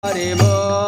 Arimo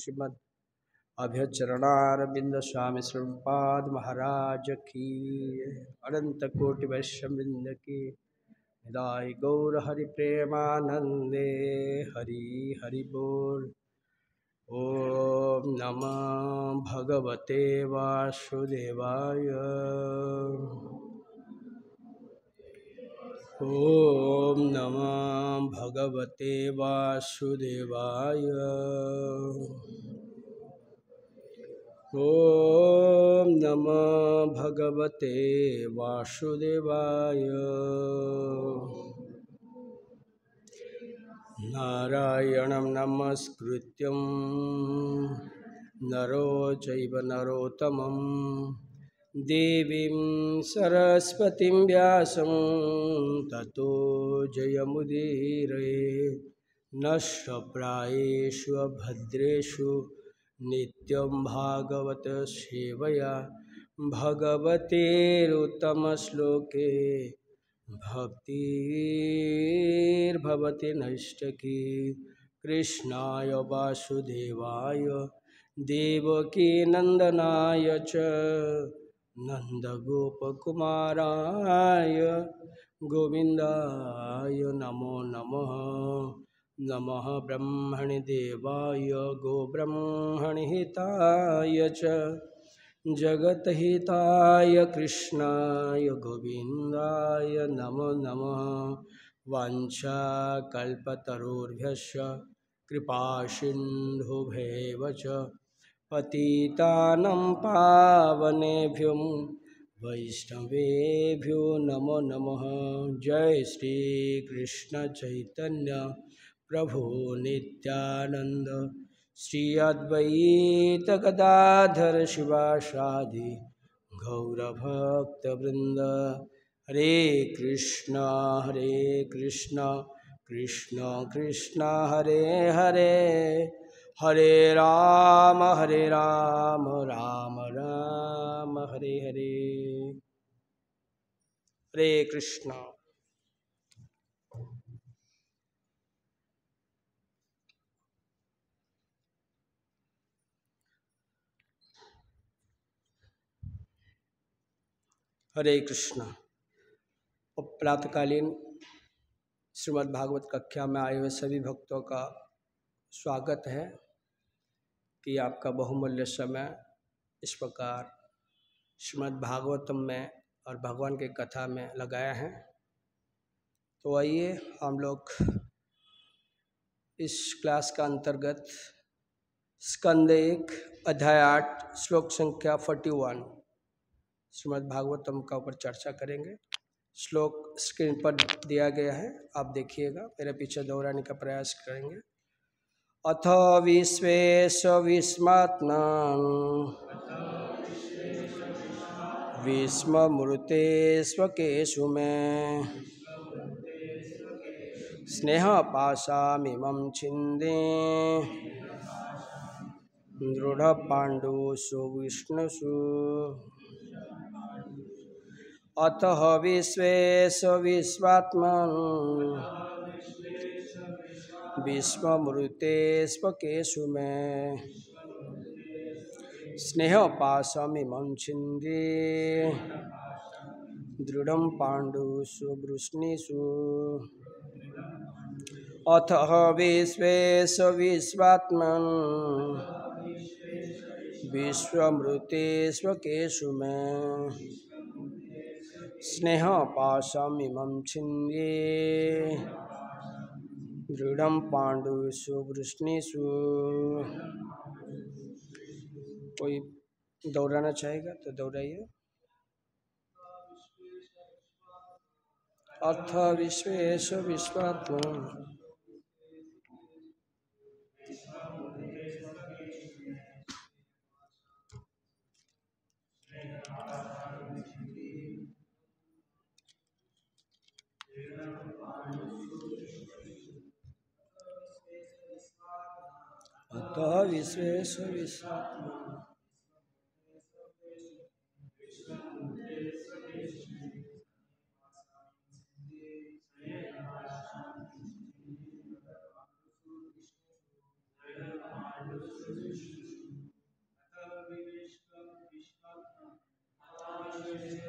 Shrimad अभ्यचरणारविंद स्वामी श्रीपाद महाराज की अनंत कोटि वैश्यवृंद की हृदय गौर हरि प्रेमानंदे हरि हरि बोल ओम नमः भगवते वासुदेवाय ॐ नमः भगवते वासुदेवाय ॐ नमः भगवते वासुदेवाय नारायणं नमस्कृत्यं नरो चैव नरोत्तमम् देवी सरस्वती देवीं सरस्वतीं व्यासं ततो जयमुदीरये नष्टप्रायेष्वभद्रेषु नित्यं भगवतीम श्लोक भक्तिर्भवती नष्टकी कृष्णाय वासुदेवाय देवकी नंदनाय च नन्दगोपकुमाराय गोविन्दाय नमो नमः नमः ब्रह्मण देवाय गोब्रह्मणिहिताय च जगतहिताय कृष्णाय गोविन्दाय नमो नमः वाञ्छाकल्पतरुर्भ्यश्च कृपासिन्धुभेव च पतितानं पावनेभ्यं वैष्णवेभ्यो नमो नमः जय श्री कृष्ण चैतन्य प्रभो नित्यानन्द श्री अद्वैतगदाधर शिवासादि गौरभक्तवृंद हरे कृष्ण हरे कृष्ण कृष्ण कृष्ण हरे हरे हरे राम हरे राम राम राम हरे हरे हरे कृष्णा हरे कृष्णा प्रातकालीन श्रीमद्भागवत कक्षा में आए हुए सभी भक्तों का स्वागत है कि आपका बहुमूल्य समय इस प्रकार श्रीमद् भागवतम में और भगवान के कथा में लगाया है तो आइए हम लोग इस क्लास का अंतर्गत स्कंद एक अध्याय आठ श्लोक संख्या फोर्टी वन श्रीमद् भागवतम का ऊपर चर्चा करेंगे श्लोक स्क्रीन पर दिया गया है आप देखिएगा मेरे पीछे दोहराने का प्रयास करेंगे अथ विश्वेश्वविस्मात्मान् विस्मृते स्वकेषु मे स्नेहपाशामिमं छिन्दे दृढपाण्डुषु विष्णुषु अतः विश्वेश्वविश्वात्मन् भीष्मृते स्वकेशु मे स्नेह स्नेहपाशमिमं छिंदे दृढ़ पांडुषु वृष्णिषु अथ विश्वेश विश्वात्म विश्वमृते स्वकेशु मे स्नेह स्नेहपाशमिमं छिंदे दृढ़ पांडु वृष्णिषु कोई दौड़ाना चाहेगा तो दौड़ाइए अर्थ विश्वेश विश्वात्म कः विश्वेषु विश्वात्मा Thank you.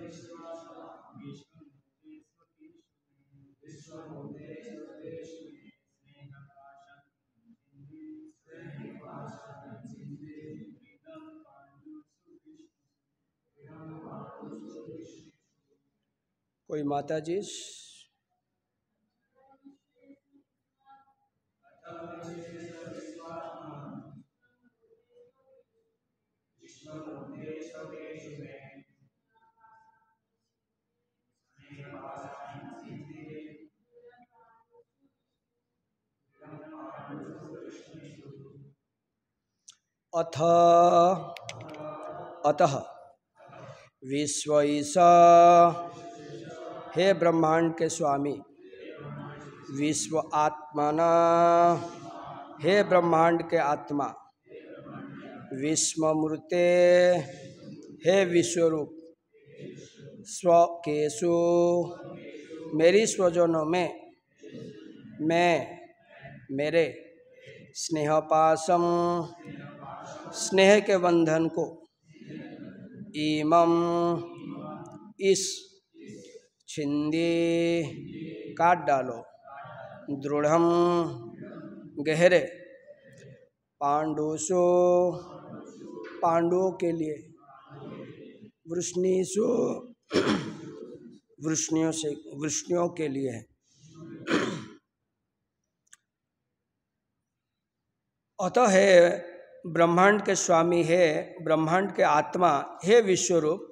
कोई माता जी अथ अतः विश्व हे ब्रह्मांड के स्वामी विश्व आत्मना हे ब्रह्मांड के आत्मा विस्मृते हे विश्वरूप स्वकेशु मेरी स्वजनों में मैं मेरे स्नेहपाशम स्नेह के बंधन को इमम इस छिंदी काट डालो दृढ़ गहरे पांडुसो पांडवों के लिए वृष्णिसो वृष्णियों से वृष्णियों के लिए है अतः है ब्रह्मांड के स्वामी है ब्रह्मांड के आत्मा हे विश्वरूप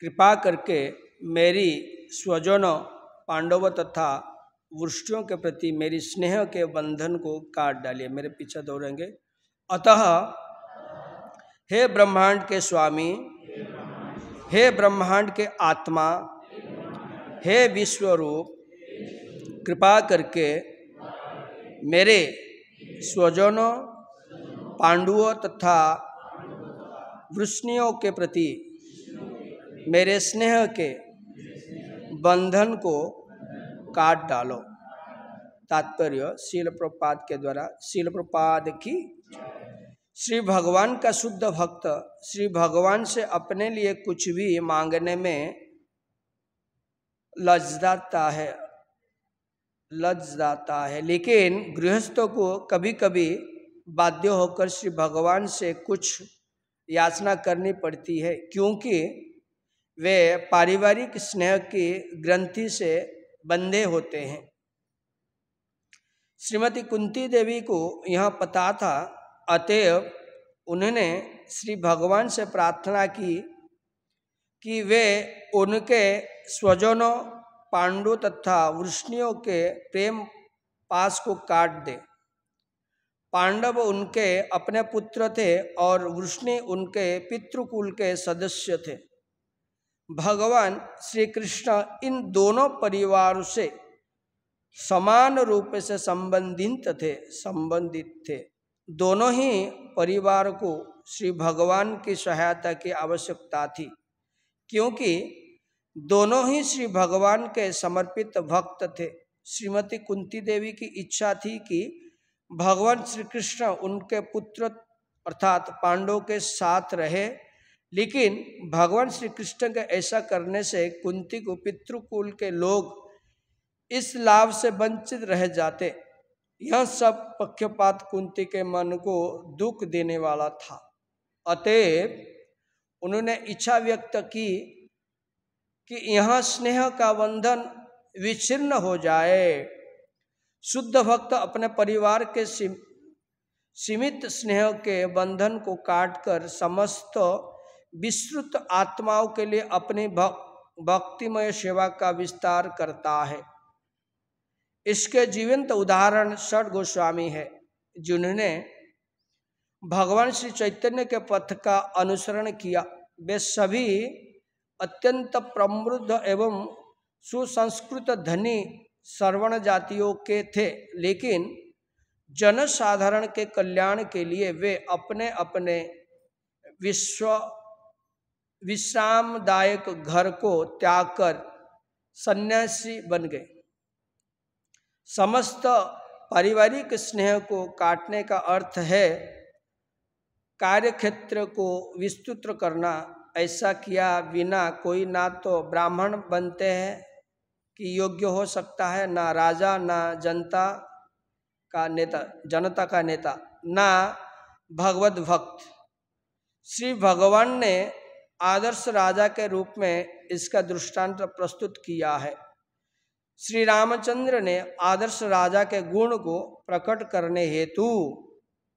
कृपा करके मेरी स्वजनों पांडवों तथा वृष्टियों के प्रति मेरी स्नेह के बंधन को काट डालिए मेरे पीछे दौड़ेंगे अतः हे ब्रह्मांड के स्वामी हे ब्रह्मांड के आत्मा हे विश्वरूप कृपा करके मेरे स्वजनों पांडुओं तथा वृष्णियों के प्रति मेरे स्नेह के बंधन को काट डालो तात्पर्य शिल प्रपाद के द्वारा शिल प्रपाद की श्री भगवान का शुद्ध भक्त श्री भगवान से अपने लिए कुछ भी मांगने में लज्जाता है लज्जाता है लेकिन गृहस्थों को कभी कभी बाध्य होकर श्री भगवान से कुछ याचना करनी पड़ती है क्योंकि वे पारिवारिक स्नेह की ग्रंथि से बंधे होते हैं श्रीमती कुंती देवी को यह पता था अतएव उन्होंने श्री भगवान से प्रार्थना की कि वे उनके स्वजनों पांडु तथा वृष्णियों के प्रेम पास को काट दे पांडव उनके अपने पुत्र थे और वृष्णि उनके पितृकुल के सदस्य थे भगवान श्री कृष्ण इन दोनों परिवारों से समान रूप से संबंधित थे संबंधित थे दोनों ही परिवार को श्री भगवान की सहायता की आवश्यकता थी क्योंकि दोनों ही श्री भगवान के समर्पित भक्त थे श्रीमती कुंती देवी की इच्छा थी कि भगवान श्री कृष्ण उनके पुत्र अर्थात पांडव के साथ रहे लेकिन भगवान श्री कृष्ण के ऐसा करने से कुंती को पितृकुल के लोग इस लाभ से वंचित रह जाते यह सब पक्षपात कुंती के मन को दुख देने वाला था अतएव उन्होंने इच्छा व्यक्त की कि यहाँ स्नेह का बंधन विच्छिन्न हो जाए शुद्ध भक्त अपने परिवार के सीमित स्नेह के बंधन को काटकर समस्त विस्तृत आत्माओं के लिए अपने भक्तिमय सेवा का विस्तार करता है इसके जीवंत उदाहरण षठ गोस्वामी है जिन्होंने भगवान श्री चैतन्य के पथ का अनुसरण किया वे सभी अत्यंत प्रमृद्ध एवं सुसंस्कृत धनी श्रवण जातियों के थे लेकिन जनसाधारण के कल्याण के लिए वे अपने अपने विश्व विश्रामदायक घर को त्याग कर सन्यासी बन गए समस्त पारिवारिक स्नेह को काटने का अर्थ है कार्यक्षेत्र को विस्तृत करना ऐसा किया बिना कोई ना तो ब्राह्मण बनते हैं कि योग्य हो सकता है ना राजा ना जनता का नेता जनता का नेता ना भगवत भक्त श्री भगवान ने आदर्श राजा के रूप में इसका दृष्टांत प्रस्तुत किया है श्री रामचंद्र ने आदर्श राजा के गुण को प्रकट करने हेतु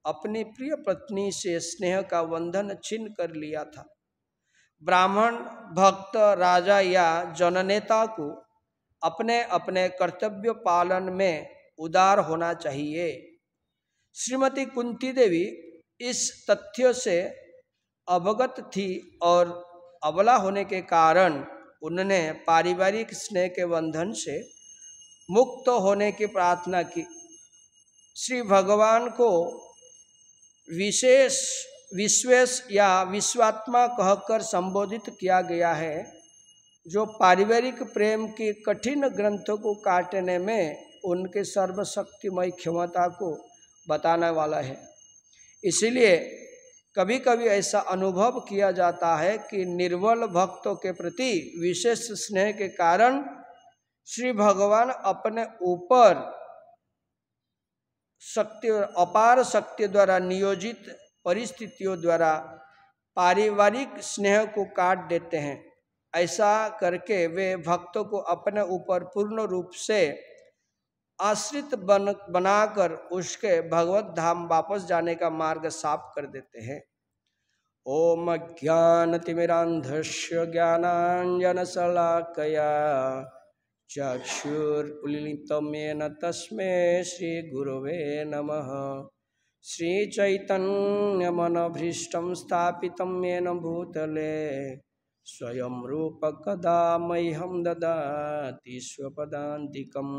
अपनी प्रिय पत्नी से स्नेह का बंधन छिन्न कर लिया था ब्राह्मण भक्त राजा या जननेता को अपने अपने कर्तव्य पालन में उदार होना चाहिए श्रीमती कुंती देवी इस तथ्य से अवगत थी और अबला होने के कारण उन्होंने पारिवारिक स्नेह के बंधन से मुक्त होने की प्रार्थना की श्री भगवान को विशेष विश्वेश या विश्वात्मा कहकर संबोधित किया गया है जो पारिवारिक प्रेम के कठिन ग्रंथों को काटने में उनके सर्वशक्तिमय क्षमता को बताने वाला है इसलिए कभी कभी ऐसा अनुभव किया जाता है कि निर्बल भक्तों के प्रति विशेष स्नेह के कारण श्री भगवान अपने ऊपर शक्ति अपार शक्ति द्वारा नियोजित परिस्थितियों द्वारा पारिवारिक स्नेह को काट देते हैं ऐसा करके वे भक्तों को अपने ऊपर पूर्ण रूप से आश्रित बन बनाकर उसके भगवत धाम वापस जाने का मार्ग साफ कर देते हैं ओम ज्ञान तिमिरांधस्य ज्ञानांजन शलाकया चक्षुर्पुलितमेन तस्मे नम नमः भ्रीष्ट स्थापित येन भूतले स्वयं कदा मह्यम ददा स्वपदान्तिकम्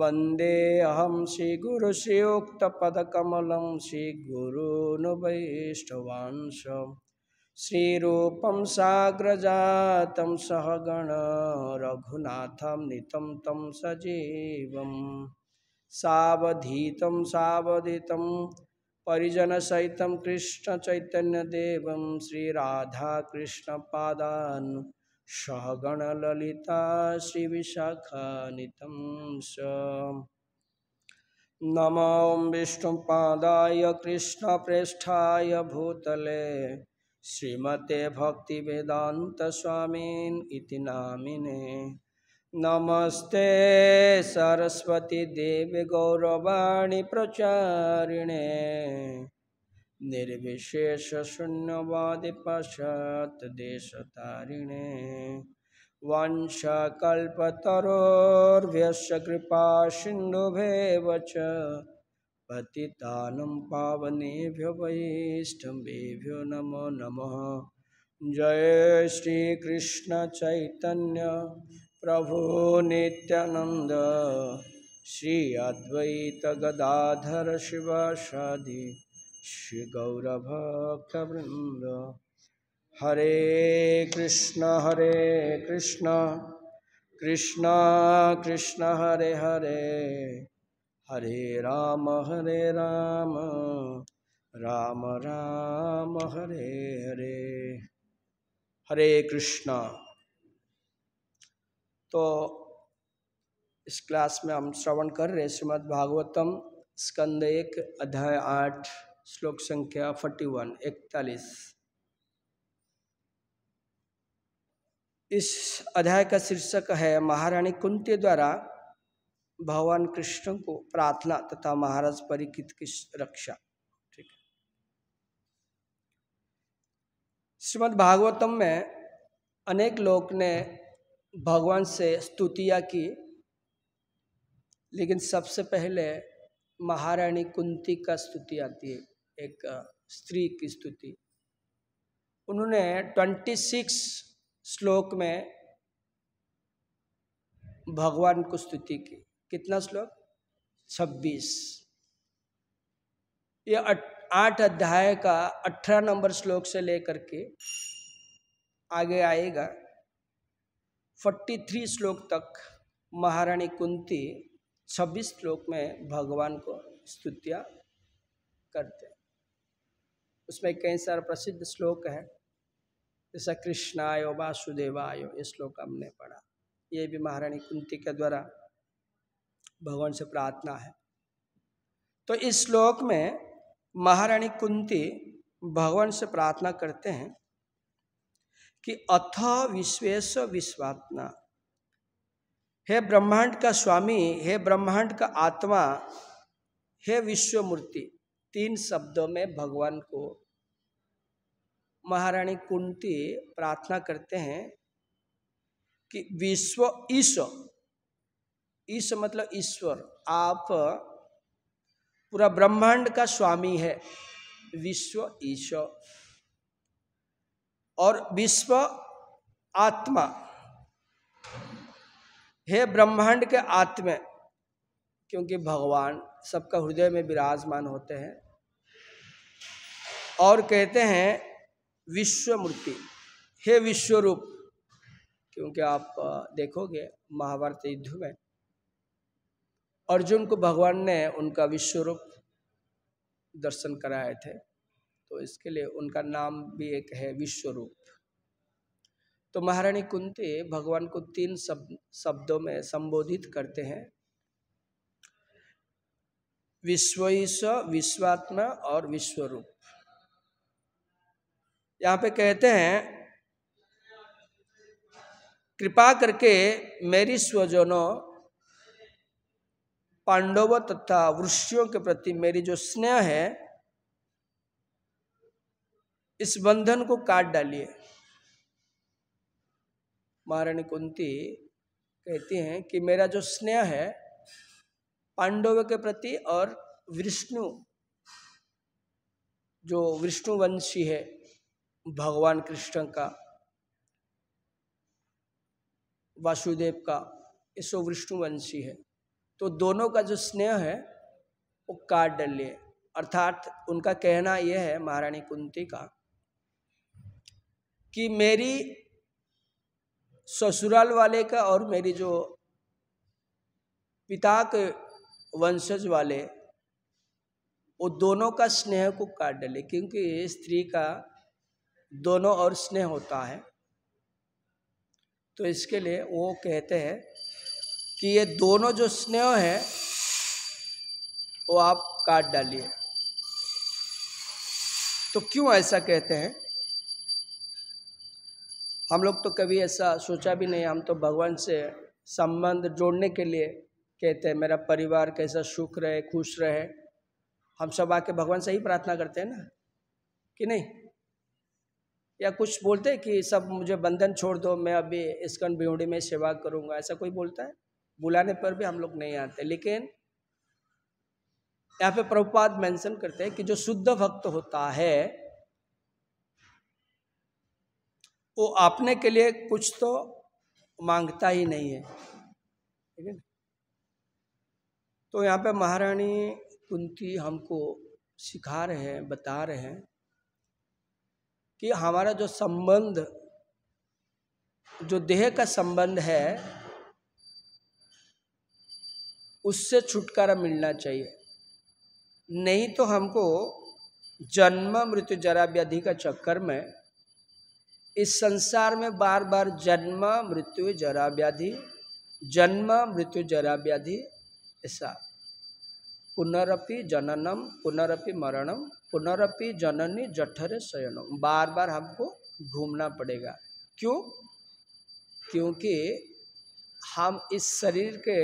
वन्देऽहं श्रीगुरुश्रीयोक्तपदकमलं श्रीगुरूनुवैष्ठवांश श्रीरूपं साग्रजातं सहगणरघुनाथं नितं तं सजीवं सावधीतं सावधितं परिजनसहितं कृष्णचैतन्यदेवं श्रीराधाकृष्णपादान् सहगणललिता श्रीविशाखानितं स नमो विष्णुपादाय कृष्णप्रेष्ठाय भूतले श्रीमते भक्तिवेदान्तस्वामीन् इति नामिने नमस्ते सरस्वतीदेवगौरवाणि प्रचारिणे निर्विशेषशून्यवादि पश्चात् देशतारिणे वंशकल्पतरोर्भ्यश्च कृपासिन्धुभेव च पतितानं पावनेभ्यो वैष्णवेभ्यो नमो नमः जय श्री कृष्ण चैतन्य प्रभो नित्यानन्द श्री अद्वैतगदाधर शिवासादि श्री श्रीगौरभक्तवृन्द हरे कृष्ण हरे कृष्ण कृष्ण कृष्ण हरे हरे हरे राम हरे राम राम राम हरे हरे हरे कृष्ण तो इस क्लास में हम श्रवण कर रहे श्रीमद् भागवतम स्कंद एक अध्याय आठ श्लोक संख्या फोर्टी वन इकतालीस इस अध्याय का शीर्षक है महारानी कुंती द्वारा भगवान कृष्ण को प्रार्थना तथा महाराज परिकित की रक्षा ठीक श्रीमद् भागवतम में अनेक लोग ने भगवान से स्तुतियाँ की लेकिन सबसे पहले महारानी कुंती का स्तुति आती है एक स्त्री की स्तुति उन्होंने 26 श्लोक में भगवान को स्तुति की कितना श्लोक 26 ये आठ अध्याय का अठारह नंबर श्लोक से लेकर के आगे आएगा 43 श्लोक तक महारानी कुंती 26 श्लोक में भगवान को स्तुतियाँ करते उसमें कई सारे प्रसिद्ध श्लोक है जैसा कृष्णाय वासुदेवाय ये श्लोक हमने पढ़ा ये भी महारानी कुंती के द्वारा भगवान से प्रार्थना है तो इस श्लोक में महारानी कुंती भगवान से प्रार्थना करते हैं कि अथ विश्वेश विश्वात्मा हे ब्रह्मांड का स्वामी हे ब्रह्मांड का आत्मा हे विश्वमूर्ति तीन शब्दों में भगवान को महारानी कुंती प्रार्थना करते हैं कि विश्व ईश ईश मतलब ईश्वर आप पूरा ब्रह्मांड का स्वामी है विश्व ईश और विश्व आत्मा हे ब्रह्मांड के आत्मे क्योंकि भगवान सबका हृदय में विराजमान होते हैं और कहते हैं विश्वमूर्ति हे विश्वरूप क्योंकि आप देखोगे महाभारत युद्ध में अर्जुन को भगवान ने उनका विश्वरूप दर्शन कराए थे तो इसके लिए उनका नाम भी एक है विश्वरूप तो महारानी कुंती भगवान को तीन शब्द शब्दों में संबोधित करते हैं विश्व विश्वात्मा और विश्वरूप यहाँ पे कहते हैं कृपा करके मेरी स्वजनों पांडवों तथा वृष्यों के प्रति मेरी जो स्नेह है इस बंधन को काट डालिए महारानी कुंती कहती हैं कि मेरा जो स्नेह है पांडव के प्रति और विष्णु जो विष्णुवंशी है भगवान कृष्ण का वासुदेव का ये सब विष्णुवंशी है तो दोनों का जो स्नेह है वो काट डालिए अर्थात उनका कहना यह है महारानी कुंती का कि मेरी ससुराल वाले का और मेरी जो पिता के वंशज वाले वो दोनों का स्नेह को काट डाले क्योंकि स्त्री का दोनों और स्नेह होता है तो इसके लिए वो कहते हैं कि ये दोनों जो स्नेह है वो आप काट डालिए तो क्यों ऐसा कहते हैं हम लोग तो कभी ऐसा सोचा भी नहीं हम तो भगवान से संबंध जोड़ने के लिए कहते हैं मेरा परिवार कैसा सुख रहे खुश रहे हम सब आके भगवान से ही प्रार्थना करते हैं ना कि नहीं या कुछ बोलते हैं कि सब मुझे बंधन छोड़ दो मैं अभी इसकन ब्योड़ी में सेवा करूँगा ऐसा कोई बोलता है बुलाने पर भी हम लोग नहीं आते लेकिन यहाँ पे प्रभुपाद मेंशन करते हैं कि जो शुद्ध भक्त होता है वो अपने के लिए कुछ तो मांगता ही नहीं है ठीक है तो यहाँ पे महारानी कुंती हमको सिखा रहे हैं बता रहे हैं कि हमारा जो संबंध जो देह का संबंध है उससे छुटकारा मिलना चाहिए नहीं तो हमको जन्म मृत्यु जरा व्याधि का चक्कर में इस संसार में बार बार जन्म मृत्यु जरा व्याधि जन्म मृत्यु जरा व्याधि ऐसा पुनरअपि जननम पुनरअपि मरणम पुनरअपि जननी जठरे शयनम बार बार हमको घूमना पड़ेगा क्यों क्योंकि हम इस शरीर के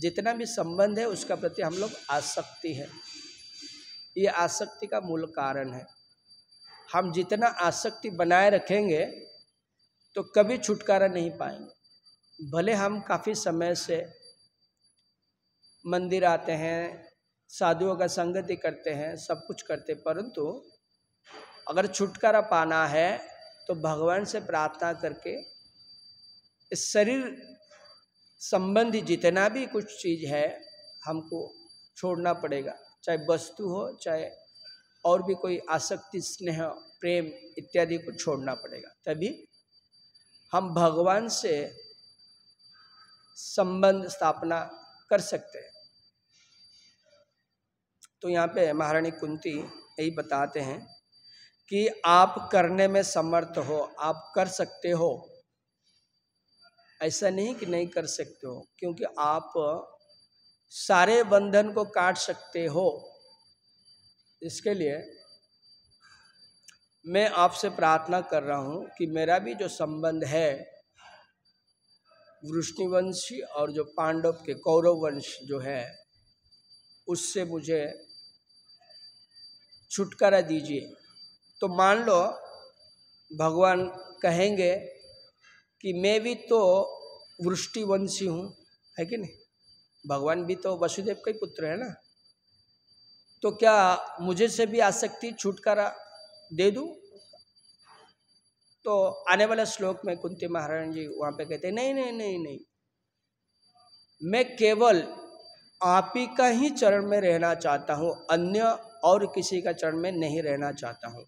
जितना भी संबंध है उसका प्रति हम लोग आसक्ति है ये आसक्ति का मूल कारण है हम जितना आसक्ति बनाए रखेंगे तो कभी छुटकारा नहीं पाएंगे भले हम काफ़ी समय से मंदिर आते हैं साधुओं का संगति करते हैं सब कुछ करते परंतु अगर छुटकारा पाना है तो भगवान से प्रार्थना करके इस शरीर संबंधी जितना भी कुछ चीज़ है हमको छोड़ना पड़ेगा चाहे वस्तु हो चाहे और भी कोई आसक्ति स्नेह प्रेम इत्यादि को छोड़ना पड़ेगा तभी हम भगवान से संबंध स्थापना कर सकते हैं तो यहाँ पे महारानी कुंती यही बताते हैं कि आप करने में समर्थ हो आप कर सकते हो ऐसा नहीं कि नहीं कर सकते हो क्योंकि आप सारे बंधन को काट सकते हो इसके लिए मैं आपसे प्रार्थना कर रहा हूँ कि मेरा भी जो संबंध है वृष्णिवंशी और जो पांडव के कौरव वंश जो है उससे मुझे छुटकारा दीजिए तो मान लो भगवान कहेंगे कि मैं भी तो वृष्टिवंशी हूँ है कि नहीं भगवान भी तो वसुदेव का ही पुत्र है ना तो क्या मुझे से भी आसक्ति छुटकारा दे दूँ तो आने वाला श्लोक में कुंती महाराण जी वहाँ पे कहते नहीं नहीं नहीं नहीं मैं केवल आप ही का ही चरण में रहना चाहता हूँ अन्य और किसी का चरण में नहीं रहना चाहता हूँ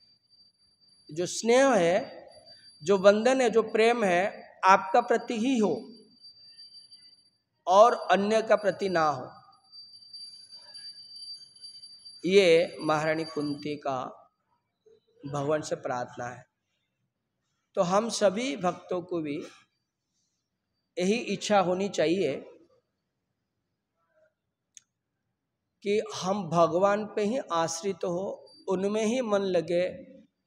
जो स्नेह है जो बंधन है जो प्रेम है आपका प्रति ही हो और अन्य का प्रति ना हो ये महारानी कुंती का भगवान से प्रार्थना है तो हम सभी भक्तों को भी यही इच्छा होनी चाहिए कि हम भगवान पे ही आश्रित हो उनमें ही मन लगे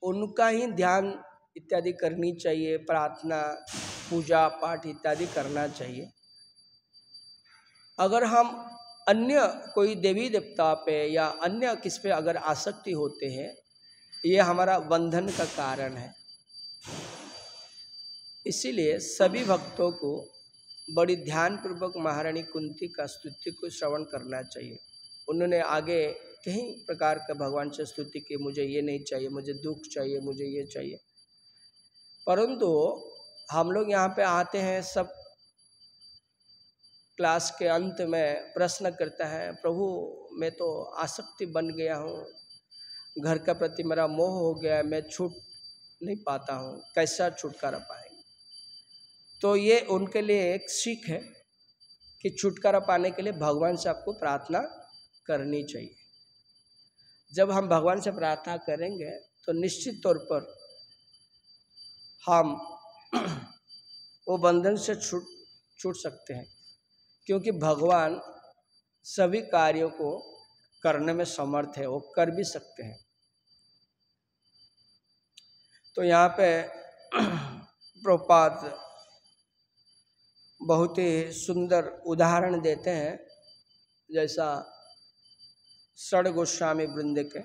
उनका ही ध्यान इत्यादि करनी चाहिए प्रार्थना पूजा पाठ इत्यादि करना चाहिए अगर हम अन्य कोई देवी देवता पे या अन्य किस पे अगर आसक्ति होते हैं ये हमारा बंधन का कारण है इसीलिए सभी भक्तों को बड़ी ध्यानपूर्वक महारानी कुंती का स्तुति को श्रवण करना चाहिए उन्होंने आगे कहीं प्रकार का भगवान से स्तुति की मुझे ये नहीं चाहिए मुझे दुख चाहिए मुझे ये चाहिए परंतु हम लोग यहाँ पे आते हैं सब क्लास के अंत में प्रश्न करता है प्रभु मैं तो आसक्ति बन गया हूँ घर का प्रति मेरा मोह हो गया मैं छूट नहीं पाता हूँ कैसा छुटकारा पाएंगे तो ये उनके लिए एक सीख है कि छुटकारा पाने के लिए भगवान से आपको प्रार्थना करनी चाहिए जब हम भगवान से प्रार्थना करेंगे तो निश्चित तौर पर हम वो बंधन से छूट छूट सकते हैं क्योंकि भगवान सभी कार्यों को करने में समर्थ है वो कर भी सकते हैं तो यहाँ पे प्रपात बहुत ही सुंदर उदाहरण देते हैं जैसा सड़ गोस्वामी वृंद के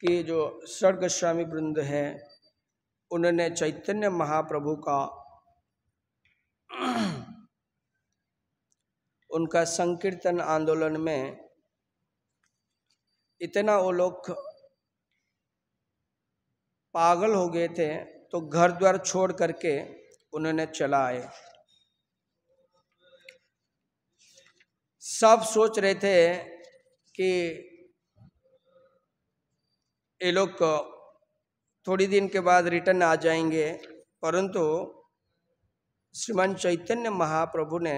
कि जो सड़ गोस्वामी वृंद हैं उन्होंने चैतन्य महाप्रभु का उनका संकीर्तन आंदोलन में इतना वो लोग पागल हो गए थे तो घर द्वार छोड़ करके उन्होंने चला आए सब सोच रहे थे कि ये लोग थोड़ी दिन के बाद रिटर्न आ जाएंगे परंतु श्रीमान चैतन्य महाप्रभु ने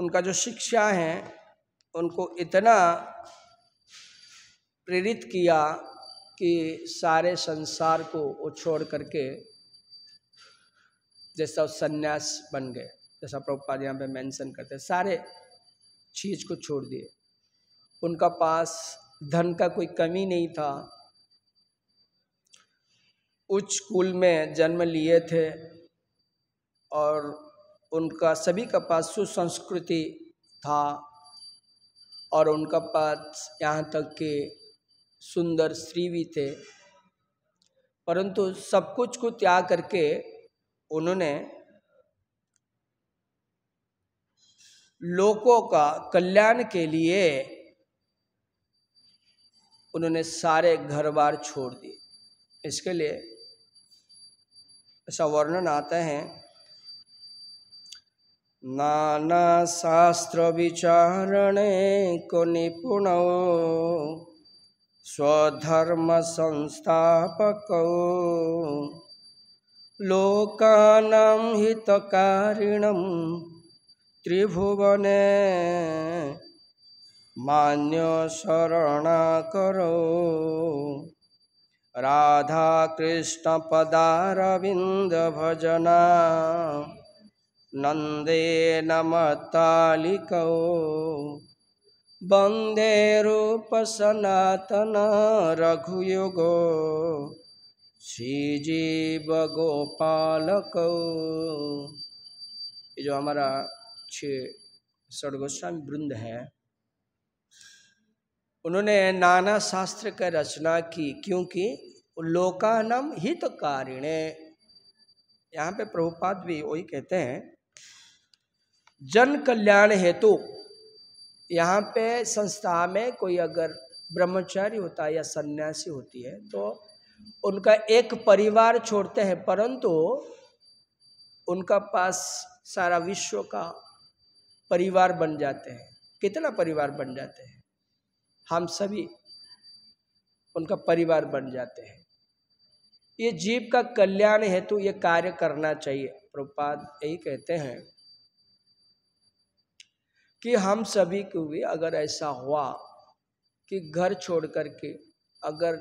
उनका जो शिक्षा है उनको इतना प्रेरित किया कि सारे संसार को वो छोड़ करके जैसा सन्यास बन गए जैसा प्रभुपाद यहाँ पे मेंशन करते हैं सारे चीज़ को छोड़ दिए उनका पास धन का कोई कमी नहीं था उच्च कुल में जन्म लिए थे और उनका सभी का पास सुसंस्कृति था और उनका पास यहाँ तक के सुंदर स्त्री भी थे परंतु सब कुछ को त्याग करके उन्होंने लोगों का कल्याण के लिए उन्होंने सारे घर बार छोड़ दिए इसके लिए ऐसा वर्णन आता है नाना शास्त्र विचारण को निपुण स्वधर्म संस्थापक लोकानाम हितकारिणम त्रिभुवने मान्य शरणा करो राधा कृष्ण पदारविंद भजना नंदे नमतालिक वंदे रूप सनातन रघुयुगो श्रीजीव गोपालक ये जो हमारा अच्छे सर्वस्वामी वृंद हैं उन्होंने नाना शास्त्र का रचना की क्योंकि लोकानम हित कारिण कारिणे यहाँ पे प्रभुपाद भी वही कहते हैं जन कल्याण हेतु यहाँ पे संस्था में कोई अगर ब्रह्मचारी होता है या सन्यासी होती है तो उनका एक परिवार छोड़ते हैं परंतु उनका पास सारा विश्व का परिवार बन जाते हैं कितना परिवार बन जाते हैं हम सभी उनका परिवार बन जाते हैं ये जीव का कल्याण हेतु ये कार्य करना चाहिए प्रपात यही कहते हैं कि हम सभी को भी अगर ऐसा हुआ कि घर छोड़ कर के अगर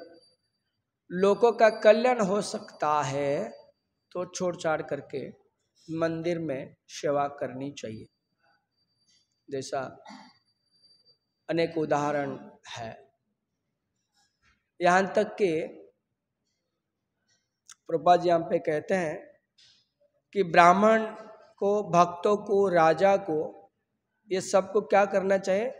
लोगों का कल्याण हो सकता है तो छोड़ छाड़ करके मंदिर में सेवा करनी चाहिए जैसा अनेक उदाहरण है यहाँ तक कि प्रभा जी हम पे कहते हैं कि ब्राह्मण को भक्तों को राजा को ये सबको क्या करना चाहिए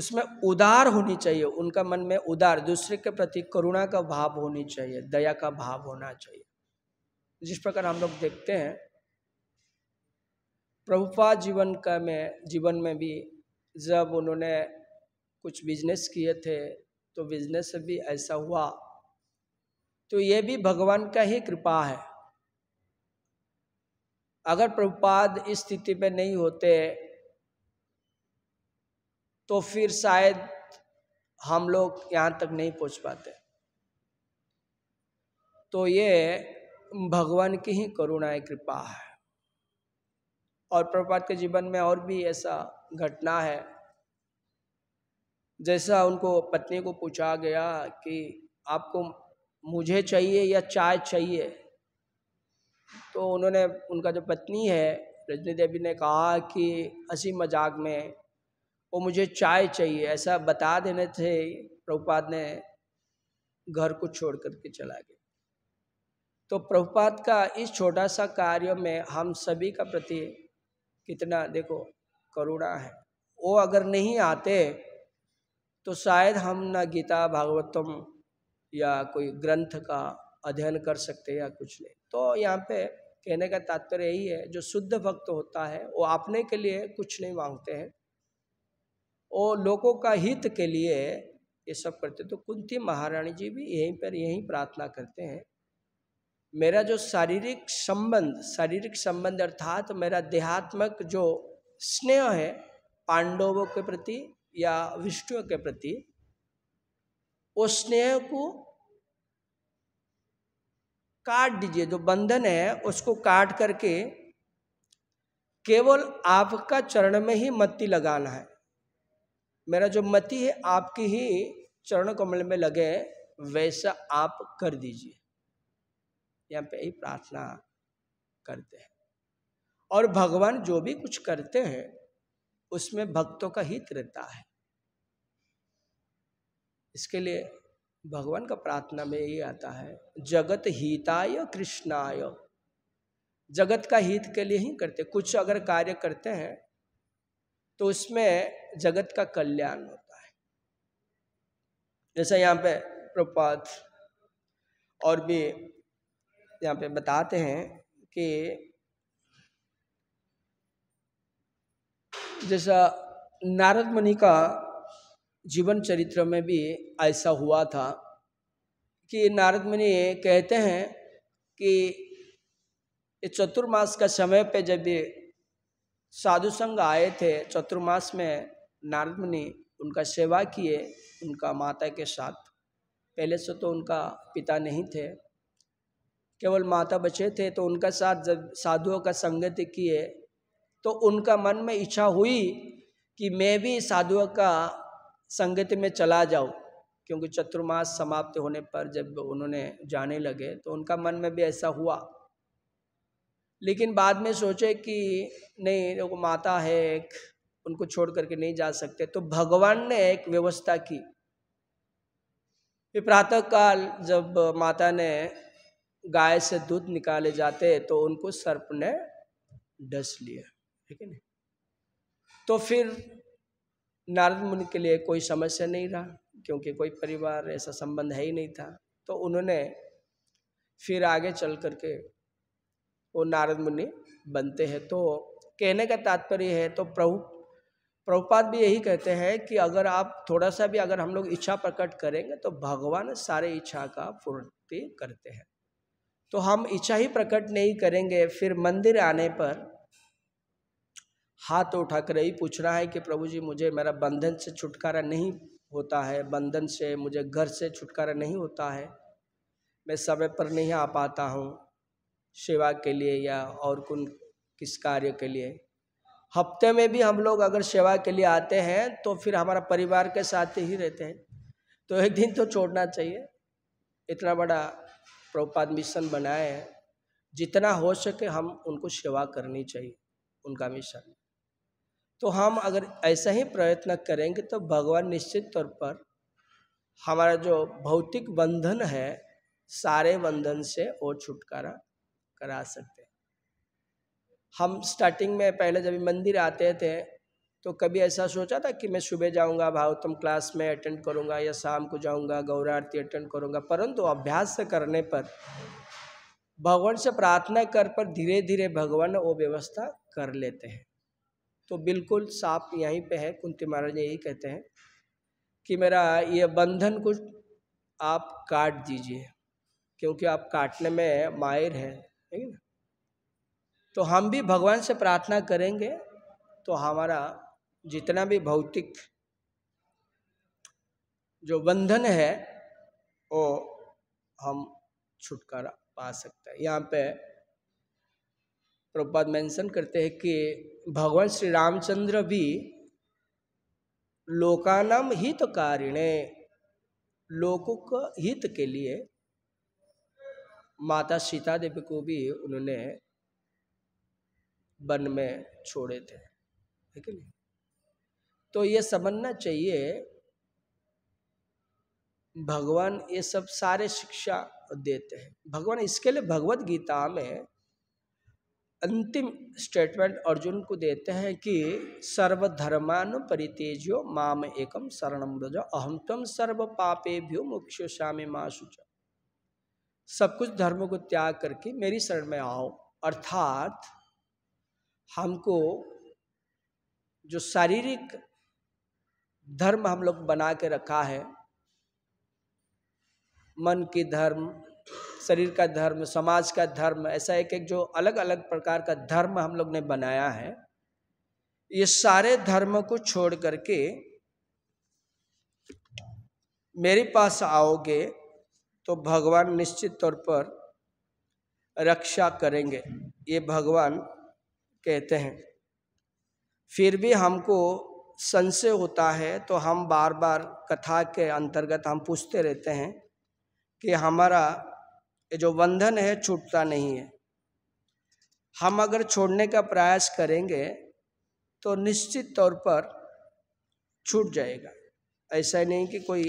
उसमें उदार होनी चाहिए उनका मन में उदार दूसरे के प्रति करुणा का भाव होनी चाहिए दया का भाव होना चाहिए जिस प्रकार हम लोग देखते हैं प्रभुपा जीवन का में जीवन में भी जब उन्होंने कुछ बिजनेस किए थे तो बिजनेस भी ऐसा हुआ तो ये भी भगवान का ही कृपा है अगर प्रभुपाद इस स्थिति में नहीं होते तो फिर शायद हम लोग यहाँ तक नहीं पहुँच पाते तो ये भगवान की ही करुणा कृपा है और प्रभुपाद के जीवन में और भी ऐसा घटना है जैसा उनको पत्नी को पूछा गया कि आपको मुझे चाहिए या चाय चाहिए तो उन्होंने उनका जो पत्नी है रजनी देवी ने कहा कि हंसी मजाक में वो मुझे चाय चाहिए ऐसा बता देने थे प्रभुपाद ने घर को छोड़ करके चला गया तो प्रभुपाद का इस छोटा सा कार्य में हम सभी का प्रति कितना देखो करुणा है वो अगर नहीं आते तो शायद हम ना गीता भागवतम या कोई ग्रंथ का अध्ययन कर सकते या कुछ नहीं तो यहाँ पे कहने का तात्पर्य यही है जो शुद्ध भक्त होता है वो अपने के लिए कुछ नहीं मांगते हैं वो लोगों का हित के लिए ये सब करते तो कुंती महारानी जी भी यहीं पर यहीं प्रार्थना करते हैं मेरा जो शारीरिक संबंध शारीरिक संबंध अर्थात मेरा देहात्मक जो स्नेह है पांडवों के प्रति या विष्णु के प्रति वो स्नेह को काट दीजिए जो बंधन है उसको काट करके केवल आपका चरण में ही मत्ती लगाना है मेरा जो मति है आपकी ही चरण कमल में लगे वैसा आप कर दीजिए यहाँ पे ही प्रार्थना करते हैं और भगवान जो भी कुछ करते हैं उसमें भक्तों का हित रहता है इसके लिए भगवान का प्रार्थना में यही आता है जगत हिताय कृष्णाय जगत का हित के लिए ही करते कुछ अगर कार्य करते हैं तो उसमें जगत का कल्याण होता है जैसे यहाँ पे प्रपात और भी यहाँ पे बताते हैं कि जैसा नारद मुनि का जीवन चरित्र में भी ऐसा हुआ था कि नारद मुनि कहते हैं कि चतुर्मास का समय पे जब ये साधु संघ आए थे चतुर्मास में नारद मुनि उनका सेवा किए उनका माता के साथ पहले से तो उनका पिता नहीं थे केवल माता बचे थे तो उनका साथ जब साधुओं का संगत किए तो उनका मन में इच्छा हुई कि मैं भी साधुओं का संगति में चला जाऊं क्योंकि चतुर्मास समाप्त होने पर जब उन्होंने जाने लगे तो उनका मन में भी ऐसा हुआ लेकिन बाद में सोचे कि नहीं वो माता है एक उनको छोड़ करके नहीं जा सकते तो भगवान ने एक व्यवस्था की फिर काल जब माता ने गाय से दूध निकाले जाते तो उनको सर्प ने डस लिया ठीक है तो फिर नारद मुनि के लिए कोई समस्या नहीं रहा क्योंकि कोई परिवार ऐसा संबंध है ही नहीं था तो उन्होंने फिर आगे चल करके वो नारद मुनि बनते हैं तो कहने का तात्पर्य है तो प्रभु प्रभुपाद भी यही कहते हैं कि अगर आप थोड़ा सा भी अगर हम लोग इच्छा प्रकट करेंगे तो भगवान सारे इच्छा का पूर्ति करते हैं तो हम इच्छा ही प्रकट नहीं करेंगे फिर मंदिर आने पर हाथ उठाकर पूछ पूछना है कि प्रभु जी मुझे मेरा बंधन से छुटकारा नहीं होता है बंधन से मुझे घर से छुटकारा नहीं होता है मैं समय पर नहीं आ पाता हूँ सेवा के लिए या और कौन किस कार्य के लिए हफ्ते में भी हम लोग अगर सेवा के लिए आते हैं तो फिर हमारा परिवार के साथ ही रहते हैं तो एक दिन तो छोड़ना चाहिए इतना बड़ा प्रभुपाद मिशन बनाए हैं जितना हो सके हम उनको सेवा करनी चाहिए उनका मिशन तो हम अगर ऐसा ही प्रयत्न करेंगे तो भगवान निश्चित तौर पर हमारा जो भौतिक बंधन है सारे बंधन से वो छुटकारा करा सकते हैं हम स्टार्टिंग में पहले जब मंदिर आते थे तो कभी ऐसा सोचा था कि मैं सुबह जाऊंगा भावोत्तम क्लास में अटेंड करूंगा या शाम को जाऊंगा आरती अटेंड करूंगा परंतु अभ्यास से करने पर भगवान से प्रार्थना कर पर धीरे धीरे भगवान वो व्यवस्था कर लेते हैं तो बिल्कुल साफ यहीं पे है कुंती महाराज यही कहते हैं कि मेरा ये बंधन कुछ आप काट दीजिए क्योंकि आप काटने में माहिर हैं है ना तो हम भी भगवान से प्रार्थना करेंगे तो हमारा जितना भी भौतिक जो बंधन है वो हम छुटकारा पा सकते हैं यहाँ पे प्रभुपाद मेंशन करते हैं कि भगवान श्री रामचंद्र भी लोकानाम हित कारिणे लोगों का हित के लिए माता सीता देवी को भी उन्होंने वन में छोड़े थे है तो ये समझना चाहिए भगवान ये सब सारे शिक्षा देते हैं भगवान इसके लिए भगवत गीता में अंतिम स्टेटमेंट अर्जुन को देते हैं कि परितेजो माम एकम शरणम रजो अहम तम सर्व पापे मुख्य मुक्षुषामि माँ शुच सब कुछ धर्म को त्याग करके मेरी शरण में आओ अर्थात हमको जो शारीरिक धर्म हम लोग बना के रखा है मन की धर्म शरीर का धर्म समाज का धर्म ऐसा एक एक जो अलग अलग प्रकार का धर्म हम लोग ने बनाया है ये सारे धर्म को छोड़ करके मेरे पास आओगे तो भगवान निश्चित तौर पर रक्षा करेंगे ये भगवान कहते हैं फिर भी हमको संशय होता है तो हम बार बार कथा के अंतर्गत हम पूछते रहते हैं कि हमारा ये जो बंधन है छूटता नहीं है हम अगर छोड़ने का प्रयास करेंगे तो निश्चित तौर पर छूट जाएगा ऐसा ही नहीं कि कोई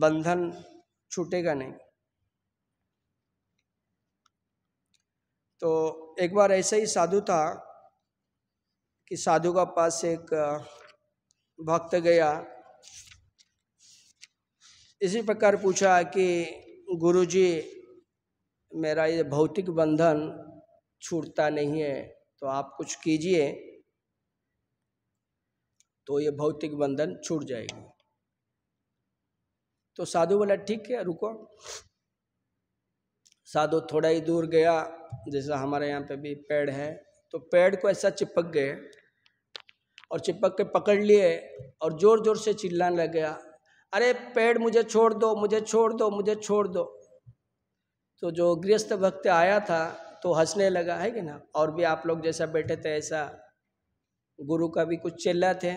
बंधन छूटेगा नहीं तो एक बार ऐसा ही साधु था कि साधु का पास एक भक्त गया इसी प्रकार पूछा कि गुरुजी मेरा ये भौतिक बंधन छूटता नहीं है तो आप कुछ कीजिए तो ये भौतिक बंधन छूट जाएगी तो साधु बोला ठीक है रुको साधु थोड़ा ही दूर गया जैसा हमारे यहाँ पे भी पेड़ है तो पेड़ को ऐसा चिपक गए और चिपक के पकड़ लिए और ज़ोर ज़ोर से चिल्लाने लग गया अरे पेड़ मुझे छोड़ दो मुझे छोड़ दो मुझे छोड़ दो तो जो गृहस्थ भक्त आया था तो हंसने लगा है कि ना और भी आप लोग जैसा बैठे थे ऐसा गुरु का भी कुछ चिल्ला थे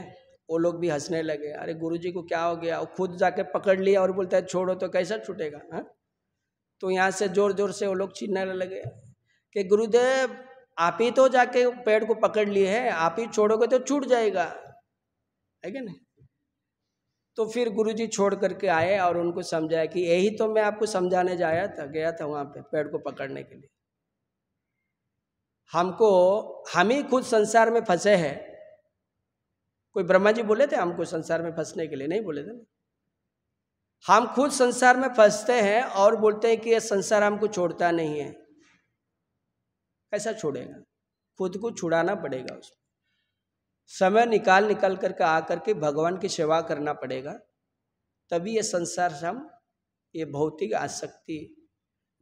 वो लोग भी हंसने लगे अरे गुरु जी को क्या हो गया वो खुद जाके पकड़ लिया और बोलता है छोड़ो तो कैसा छूटेगा हाँ तो यहाँ से ज़ोर ज़ोर से वो लोग छीनने लगे कि गुरुदेव आप ही तो जाके पेड़ को पकड़ लिए है आप ही छोड़ोगे तो छूट जाएगा है क्या नहीं तो फिर गुरुजी छोड़ करके आए और उनको समझाया कि यही तो मैं आपको समझाने जाया था गया था वहाँ पे पेड़ को पकड़ने के लिए हमको हम ही खुद संसार में फंसे हैं कोई ब्रह्मा जी बोले थे हमको संसार में फंसने के लिए नहीं बोले थे ना हम खुद संसार में फंसते हैं और बोलते हैं कि यह संसार हमको छोड़ता नहीं है कैसा छोड़ेगा खुद को छुड़ाना पड़ेगा उसमें समय निकाल निकाल करके आ करके भगवान की सेवा करना पड़ेगा तभी ये संसार से हम ये भौतिक आसक्ति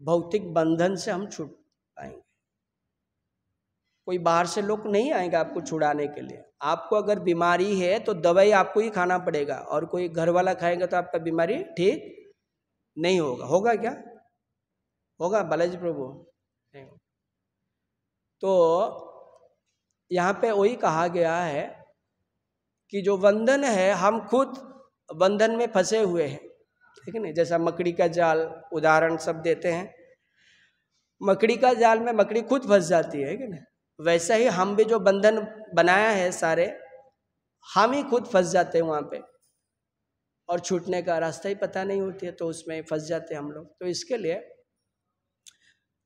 भौतिक बंधन से हम छूट पाएंगे कोई बाहर से लोग नहीं आएंगे आपको छुड़ाने के लिए आपको अगर बीमारी है तो दवाई आपको ही खाना पड़ेगा और कोई घर वाला खाएगा तो आपका बीमारी ठीक नहीं होगा होगा क्या होगा बालाजी प्रभु नहीं होगा तो यहाँ पे वही कहा गया है कि जो बंधन है हम खुद बंधन में फंसे हुए हैं ठीक है ना जैसा मकड़ी का जाल उदाहरण सब देते हैं मकड़ी का जाल में मकड़ी खुद फंस जाती है कि ना वैसा ही हम भी जो बंधन बनाया है सारे हम ही खुद फंस जाते हैं वहाँ पे और छूटने का रास्ता ही पता नहीं होती है तो उसमें फंस जाते हैं हम लोग तो इसके लिए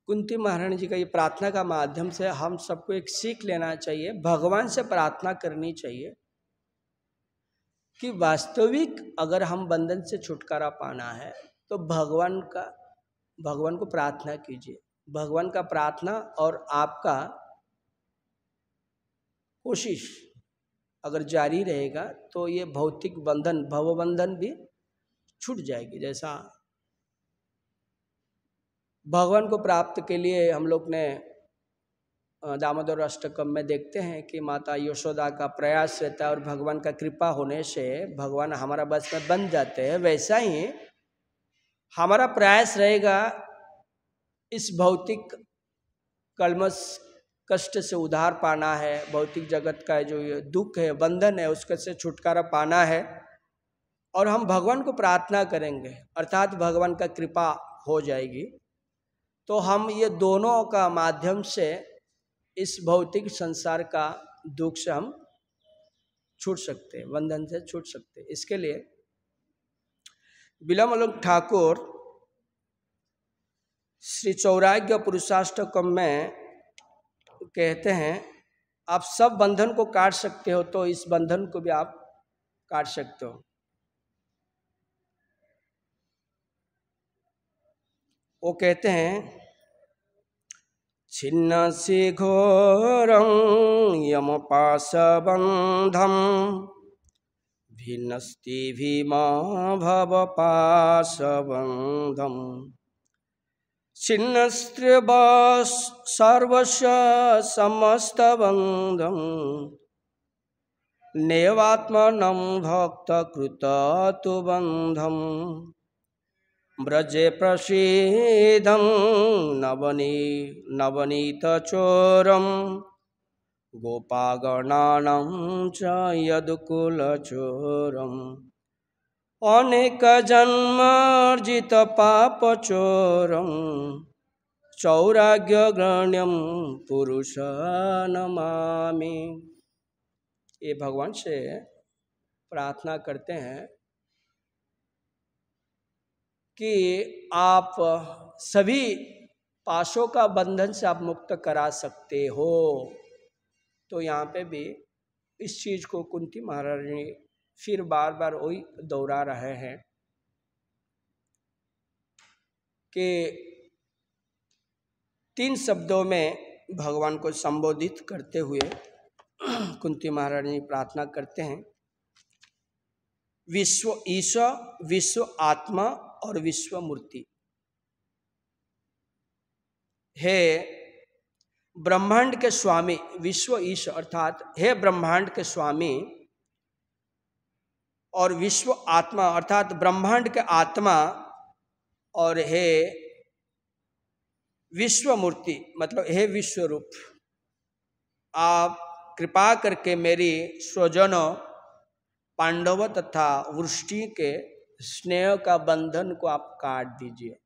कुंती महारानी जी का ये प्रार्थना का माध्यम से हम सबको एक सीख लेना चाहिए भगवान से प्रार्थना करनी चाहिए कि वास्तविक अगर हम बंधन से छुटकारा पाना है तो भगवान का भगवान को प्रार्थना कीजिए भगवान का प्रार्थना और आपका कोशिश अगर जारी रहेगा तो ये भौतिक बंधन भवबंधन भी छूट जाएगी जैसा भगवान को प्राप्त के लिए हम लोग ने दामोदर अष्टकम में देखते हैं कि माता यशोदा का प्रयास रहता है और भगवान का कृपा होने से भगवान हमारा बस में बन जाते हैं वैसा ही हमारा प्रयास रहेगा इस भौतिक कलमस कष्ट से उधार पाना है भौतिक जगत का जो दुख है बंधन है उसके से छुटकारा पाना है और हम भगवान को प्रार्थना करेंगे अर्थात भगवान का कृपा हो जाएगी तो हम ये दोनों का माध्यम से इस भौतिक संसार का दुख से हम छूट सकते हैं बंधन से छूट सकते हैं इसके लिए विलम अलोक ठाकुर श्री चौराग्य पुरुषाष्टकम में कहते हैं आप सब बंधन को काट सकते हो तो इस बंधन को भी आप काट सकते हो वो कहते हैं छिन्न से घोरं यमपाशबन्धं भिन्नस्ति भीमा भवपाशबन्धम् समस्त बंधम नेवात्मनम भक्त कृत तो बंधम ब्रजे प्रसिद नवनी नवनीत अनेक गोपागणानं पाप यदुकुलचोरम् चौराग्य ग्रण्यम पुरुष नमामि ये भगवान से प्रार्थना करते हैं कि आप सभी पाशों का बंधन से आप मुक्त करा सकते हो तो यहाँ पे भी इस चीज़ को कुंती ने फिर बार बार वही दोहरा रहे हैं कि तीन शब्दों में भगवान को संबोधित करते हुए कुंती महारानी प्रार्थना करते हैं विश्व ईश्वर विश्व आत्मा और विश्वमूर्ति हे ब्रह्मांड के स्वामी विश्व ईश अर्थात हे ब्रह्मांड के स्वामी और विश्व आत्मा अर्थात ब्रह्मांड के आत्मा और हे विश्व मूर्ति मतलब हे विश्व रूप आप कृपा करके मेरी स्वजनों पांडव तथा वृष्टि के स्नेह का बंधन को आप काट दीजिए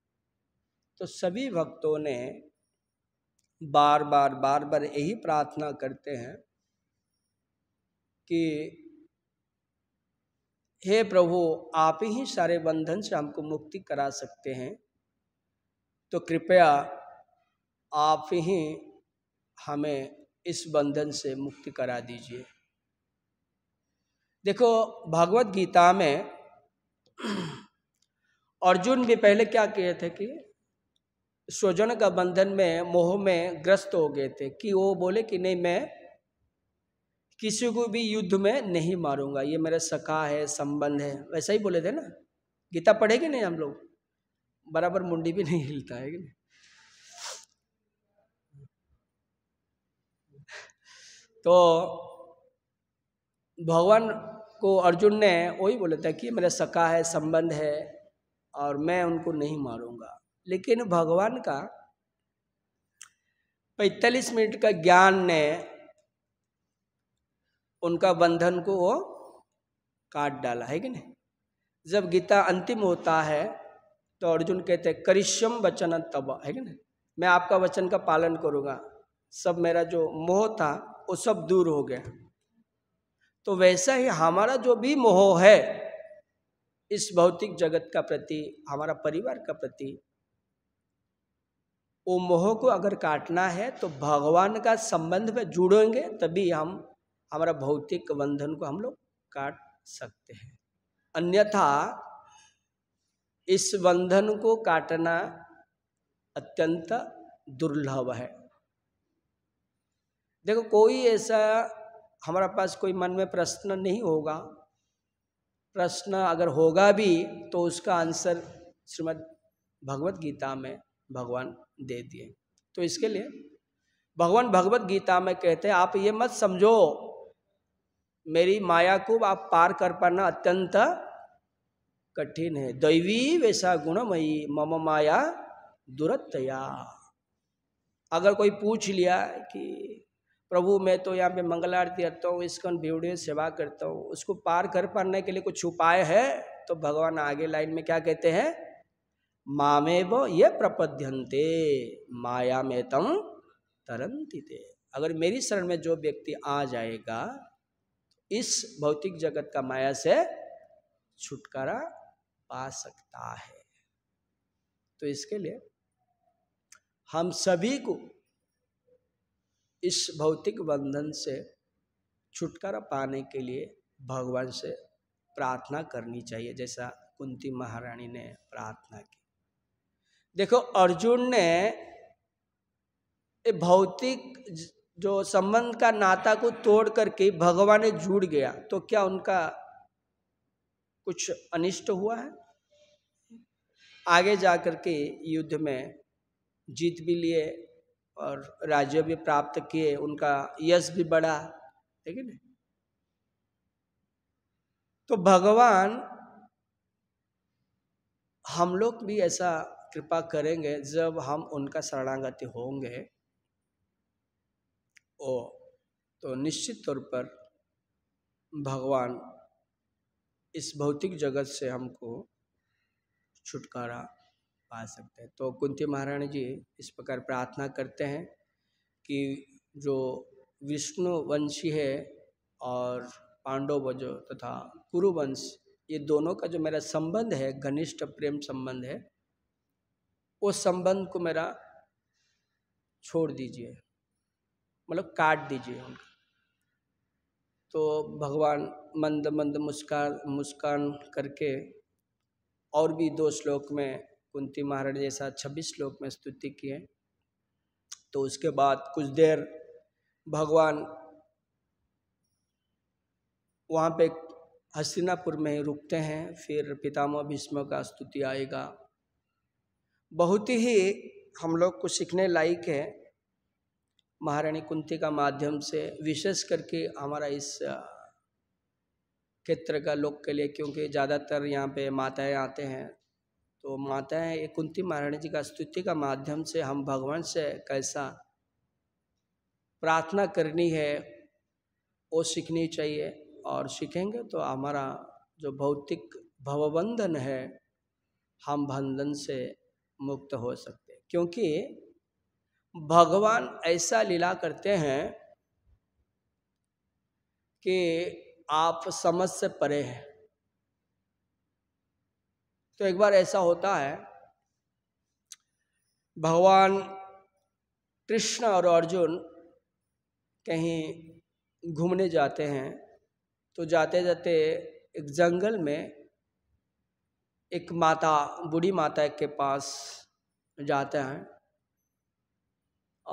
तो सभी भक्तों ने बार बार बार बार यही प्रार्थना करते हैं कि हे प्रभु आप ही सारे बंधन से हमको मुक्ति करा सकते हैं तो कृपया आप ही हमें इस बंधन से मुक्ति करा दीजिए देखो भगवत गीता में अर्जुन भी पहले क्या किए थे कि स्वजन का बंधन में मोह में ग्रस्त हो गए थे कि वो बोले कि नहीं मैं किसी को भी युद्ध में नहीं मारूंगा ये मेरा सखा है संबंध है वैसा ही बोले थे ना गीता पढ़ेगी नहीं हम लोग बराबर मुंडी भी नहीं हिलता है कि तो भगवान को अर्जुन ने वही बोला था कि मेरा सका है संबंध है और मैं उनको नहीं मारूंगा लेकिन भगवान का 45 मिनट का ज्ञान ने उनका बंधन को वो काट डाला है कि नहीं जब गीता अंतिम होता है तो अर्जुन कहते हैं करिश्यम वचन तब है कि नहीं मैं आपका वचन का पालन करूँगा सब मेरा जो मोह था वो सब दूर हो गया तो वैसा ही हमारा जो भी मोह है इस भौतिक जगत का प्रति हमारा परिवार का प्रति वो मोह को अगर काटना है तो भगवान का संबंध में जुड़ेंगे तभी हम हमारा भौतिक बंधन को हम लोग काट सकते हैं अन्यथा इस बंधन को काटना अत्यंत दुर्लभ है देखो कोई ऐसा हमारा पास कोई मन में प्रश्न नहीं होगा प्रश्न अगर होगा भी तो उसका आंसर श्रीमद् भगवत गीता में भगवान दे दिए तो इसके लिए भगवान भगवत गीता में कहते हैं आप ये मत समझो मेरी माया को आप पार कर पाना अत्यंत कठिन है दैवी वैसा गुणमयी मम माया दुरतया अगर कोई पूछ लिया कि प्रभु मैं तो यहाँ पे मंगल आरती करता हूँ इसकन भीवड़ियों सेवा करता हूँ उसको पार कर पाने के लिए कुछ उपाय है तो भगवान आगे लाइन में क्या कहते हैं मामे वो ये प्रपद्यंते माया में तम तरंती थे अगर मेरी शरण में जो व्यक्ति आ जाएगा तो इस भौतिक जगत का माया से छुटकारा पा सकता है तो इसके लिए हम सभी को इस भौतिक बंधन से छुटकारा पाने के लिए भगवान से प्रार्थना करनी चाहिए जैसा कुंती महारानी ने प्रार्थना की देखो अर्जुन ने भौतिक जो संबंध का नाता को तोड़ करके भगवान ने जुड़ गया तो क्या उनका कुछ अनिष्ट हुआ है आगे जा करके के युद्ध में जीत भी लिए और राज्य भी प्राप्त किए उनका यश भी बढ़ा ठीक है तो भगवान हम लोग भी ऐसा कृपा करेंगे जब हम उनका शरणागति होंगे ओ तो निश्चित तौर पर भगवान इस भौतिक जगत से हमको छुटकारा पा सकते हैं तो कुंती महारानी जी इस प्रकार प्रार्थना करते हैं कि जो विष्णुवंशी है और पांडव जो तथा कुरुवंश ये दोनों का जो मेरा संबंध है घनिष्ठ प्रेम संबंध है उस संबंध को मेरा छोड़ दीजिए मतलब काट दीजिए उनका तो भगवान मंद मंद मुस्कान मुस्कान करके और भी दो श्लोक में कुंती महाराज जैसा छब्बीस श्लोक में स्तुति की है तो उसके बाद कुछ देर भगवान वहाँ पे हस्तिनापुर में रुकते हैं फिर पितामह भीष्म का स्तुति आएगा बहुत ही हम लोग को सीखने लायक है महारानी कुंती का माध्यम से विशेष करके हमारा इस क्षेत्र का लोग के लिए क्योंकि ज़्यादातर यहाँ पे माताएं आते हैं तो माताएं ये कुंती महारानी जी का स्तुति का माध्यम से हम भगवान से कैसा प्रार्थना करनी है वो सीखनी चाहिए और सीखेंगे तो हमारा जो भौतिक भवबंधन है हम बंधन से मुक्त हो सकते क्योंकि भगवान ऐसा लीला करते हैं कि आप समझ से परे हैं तो एक बार ऐसा होता है भगवान कृष्ण और अर्जुन कहीं घूमने जाते हैं तो जाते जाते एक जंगल में एक माता बूढ़ी माता के पास जाते हैं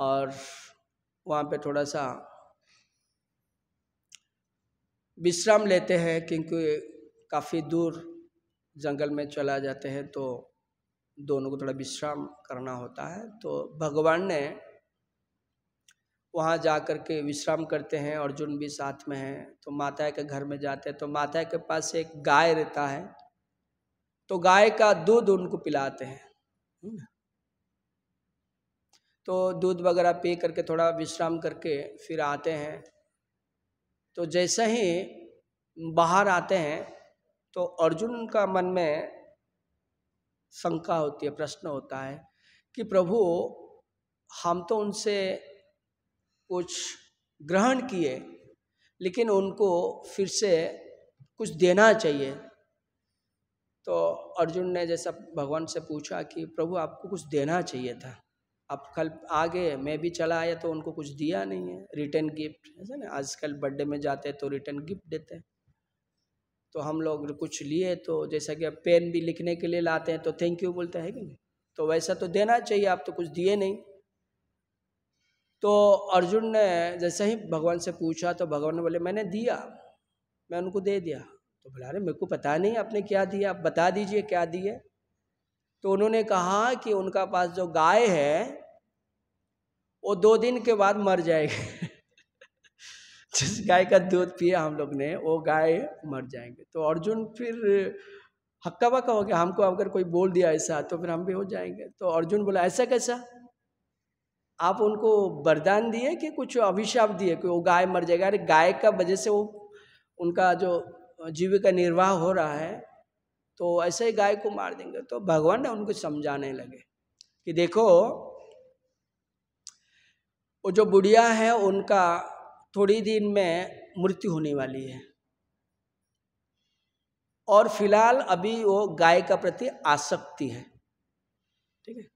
और वहाँ पे थोड़ा सा विश्राम लेते हैं क्योंकि काफ़ी दूर जंगल में चला जाते हैं तो दोनों को थोड़ा विश्राम करना होता है तो भगवान ने वहाँ जा कर के विश्राम करते हैं अर्जुन भी साथ में हैं तो माता के घर में जाते हैं तो माता के पास एक गाय रहता है तो गाय का दूध उनको पिलाते हैं तो दूध वगैरह पी करके थोड़ा विश्राम करके फिर आते हैं तो जैसे ही बाहर आते हैं तो अर्जुन का मन में शंका होती है प्रश्न होता है कि प्रभु हम तो उनसे कुछ ग्रहण किए लेकिन उनको फिर से कुछ देना चाहिए तो अर्जुन ने जैसा भगवान से पूछा कि प्रभु आपको कुछ देना चाहिए था आप कल आ गए मैं भी चला आया तो उनको कुछ दिया नहीं है रिटर्न गिफ्ट है ना आजकल बर्थडे में जाते हैं तो रिटर्न गिफ्ट देते हैं तो हम लोग कुछ लिए तो जैसा कि अब पेन भी लिखने के लिए लाते हैं तो थैंक यू बोलते हैं कि नहीं तो वैसा तो देना चाहिए आप तो कुछ दिए नहीं तो अर्जुन ने जैसे ही भगवान से पूछा तो भगवान ने बोले मैंने दिया मैं उनको दे दिया तो बोला अरे मेरे को पता नहीं आपने क्या दिया आप बता दीजिए क्या दिए तो उन्होंने कहा कि उनका पास जो गाय है वो दो दिन के बाद मर जाएगी जिस गाय का दूध पिया हम लोग ने वो गाय मर जाएंगे तो अर्जुन फिर हक्का बक्का हो गया हमको अगर कोई बोल दिया ऐसा तो फिर हम भी हो जाएंगे तो अर्जुन बोला ऐसा कैसा आप उनको वरदान दिए कि कुछ अभिशाप दिए कि वो गाय मर जाएगा अरे गाय का वजह से वो उनका जो जीविका निर्वाह हो रहा है तो ऐसे ही गाय को मार देंगे तो भगवान ने उनको समझाने लगे कि देखो वो जो बुढ़िया है उनका थोड़ी दिन में मृत्यु होने वाली है और फिलहाल अभी वो गाय का प्रति आसक्ति है ठीक है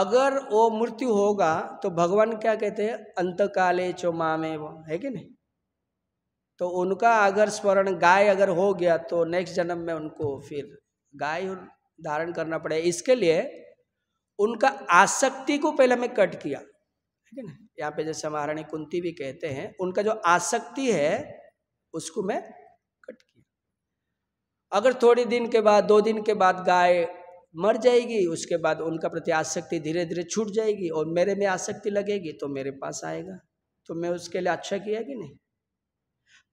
अगर वो मृत्यु होगा तो भगवान क्या कहते हैं अंतकाले चो मामे वो है कि नहीं तो उनका अगर स्मरण गाय अगर हो गया तो नेक्स्ट जन्म में उनको फिर गाय धारण करना पड़ेगा इसके लिए उनका आसक्ति को पहले मैं कट किया है कि नहीं यहाँ पे जैसे महारानी कुंती भी कहते हैं उनका जो आसक्ति है उसको मैं कट किया अगर थोड़ी दिन के बाद दो दिन के बाद गाय मर जाएगी उसके बाद उनका प्रति आसक्ति धीरे धीरे छूट जाएगी और मेरे में आसक्ति लगेगी तो मेरे पास आएगा तो मैं उसके लिए अच्छा किया कि नहीं